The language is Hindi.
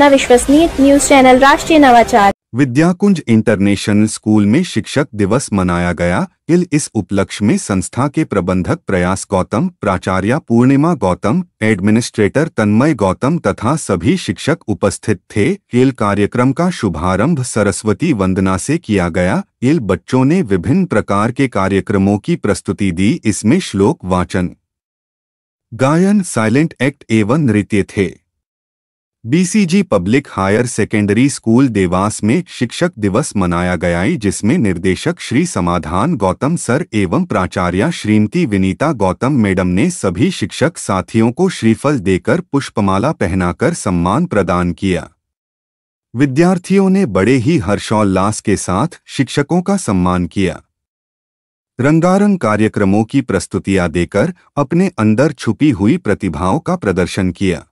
अपना विश्वसनीय न्यूज चैनल राष्ट्रीय नवाचार विद्या कुंज इंटरनेशनल स्कूल में शिक्षक दिवस मनाया गया इल इस उपलक्ष्य में संस्था के प्रबंधक प्रयास गौतम प्राचार्य पूर्णिमा गौतम एडमिनिस्ट्रेटर तन्मय गौतम तथा सभी शिक्षक उपस्थित थे इल कार्यक्रम का शुभारंभ सरस्वती वंदना से किया गया इल बच्चों ने विभिन्न प्रकार के कार्यक्रमों की प्रस्तुति दी इसमें श्लोक वाचन गायन साइलेंट एक्ट एवं नृत्य थे BCG public higher secondary school Dewas में शिक्षक दिवस मनाया गया जिसमें निर्देशक श्री समाधान गौतम सर एवं प्राचार्य श्रीमती विनीता गौतम मैडम ने सभी शिक्षक साथियों को श्रीफल देकर पुष्पमाला पहनाकर सम्मान प्रदान किया विद्यार्थियों ने बड़े ही हर्षोल्लास के साथ शिक्षकों का सम्मान किया रंगारंग कार्यक्रमों की प्रस्तुतियां देकर अपने अंदर छुपी हुई प्रतिभाओं का प्रदर्शन किया